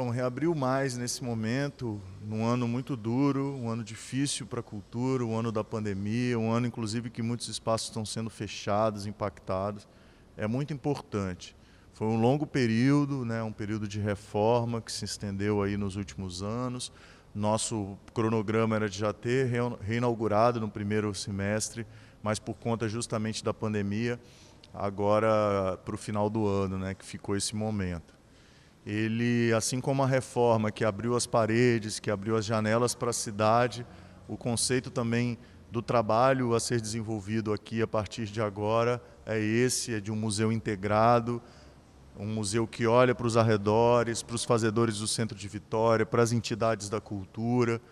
Então, reabriu mais nesse momento, num ano muito duro, um ano difícil para a cultura, um ano da pandemia, um ano, inclusive, que muitos espaços estão sendo fechados, impactados. É muito importante. Foi um longo período, né, um período de reforma que se estendeu aí nos últimos anos. Nosso cronograma era de já ter reinaugurado no primeiro semestre, mas por conta justamente da pandemia, agora para o final do ano, né, que ficou esse momento ele, assim como a reforma que abriu as paredes, que abriu as janelas para a cidade, o conceito também do trabalho a ser desenvolvido aqui a partir de agora é esse, é de um museu integrado, um museu que olha para os arredores, para os fazedores do centro de Vitória, para as entidades da cultura,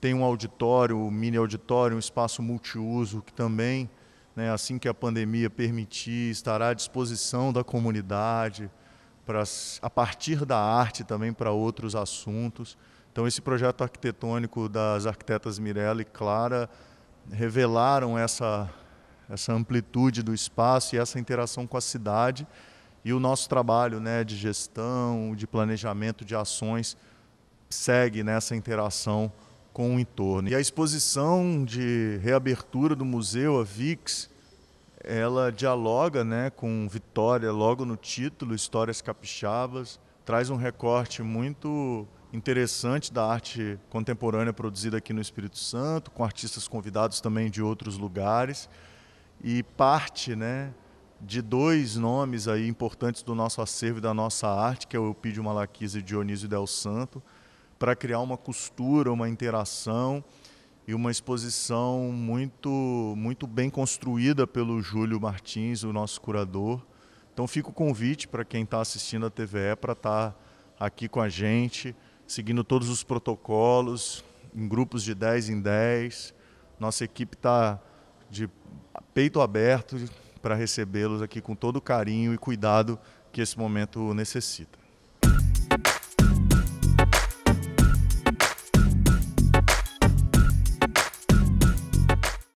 tem um auditório, um mini auditório, um espaço multiuso que também, né, assim que a pandemia permitir, estará à disposição da comunidade a partir da arte também para outros assuntos. Então esse projeto arquitetônico das arquitetas Mirella e Clara revelaram essa essa amplitude do espaço e essa interação com a cidade e o nosso trabalho, né, de gestão, de planejamento de ações segue nessa interação com o entorno. E a exposição de reabertura do museu, a VIX, ela dialoga né, com Vitória logo no título, Histórias Capixabas, traz um recorte muito interessante da arte contemporânea produzida aqui no Espírito Santo, com artistas convidados também de outros lugares, e parte né, de dois nomes aí importantes do nosso acervo e da nossa arte, que é o Eupídio Malaquias e Dionísio Del Santo, para criar uma costura, uma interação e uma exposição muito, muito bem construída pelo Júlio Martins, o nosso curador. Então fica o convite para quem está assistindo a TVE para estar tá aqui com a gente, seguindo todos os protocolos, em grupos de 10 em 10. Nossa equipe está de peito aberto para recebê-los aqui com todo o carinho e cuidado que esse momento necessita.